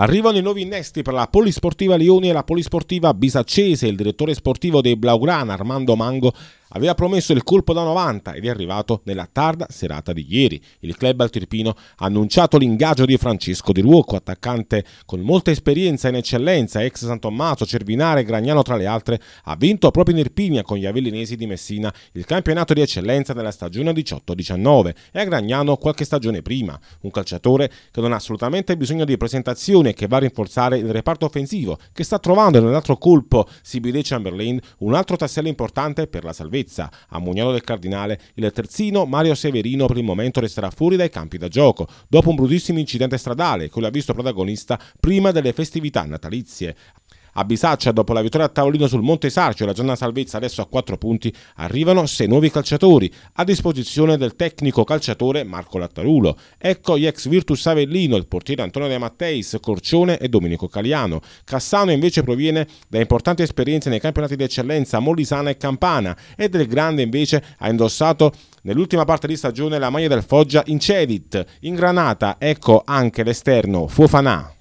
Arrivano i nuovi innesti per la Polisportiva Lioni e la Polisportiva Bisaccese. Il direttore sportivo dei Blaugrana, Armando Mango, Aveva promesso il colpo da 90 ed è arrivato nella tarda serata di ieri. Il club altirpino ha annunciato l'ingaggio di Francesco Di Ruocco, attaccante con molta esperienza in eccellenza, ex San Tommaso, Cervinare e Gragnano tra le altre, ha vinto proprio in Irpinia con gli avellinesi di Messina il campionato di eccellenza della stagione 18-19 e a Gragnano qualche stagione prima. Un calciatore che non ha assolutamente bisogno di presentazione e che va a rinforzare il reparto offensivo, che sta trovando nell'altro colpo Sibile Chamberlain un altro tassello importante per la salvezza salvezza. A Mugnolo del Cardinale il terzino Mario Severino per il momento resterà fuori dai campi da gioco, dopo un brutissimo incidente stradale che lo ha visto protagonista prima delle festività natalizie. A Bisaccia, dopo la vittoria a tavolino sul Monte Sarcio, la zona salvezza adesso a 4 punti, arrivano 6 nuovi calciatori a disposizione del tecnico calciatore Marco Lattarulo. Ecco gli ex Virtus Avellino, il portiere Antonio De Matteis, Corcione e Domenico Caliano. Cassano invece proviene da importanti esperienze nei campionati di eccellenza Molisana e Campana e del Grande invece ha indossato nell'ultima parte di stagione la maglia del Foggia in Cedit. In Granata ecco anche l'esterno Fofanà.